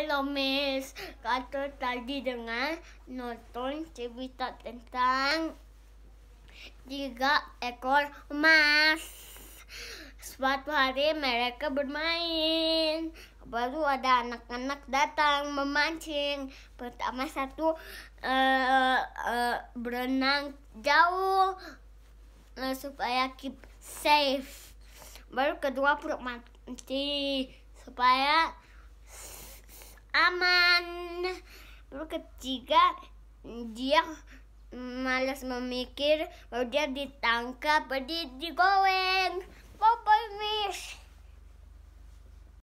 Halo Miss, kata tadi dengan nonton cerita tentang tiga ekor emas. Suatu hari mereka bermain. Baru ada anak-anak datang memancing. Pertama satu uh, uh, berenang jauh uh, supaya keep safe. Baru kedua perut mati supaya aman. Lalu ketiga, dia malas memikir, lalu dia ditangkap, jadi digoreng. Bye-bye.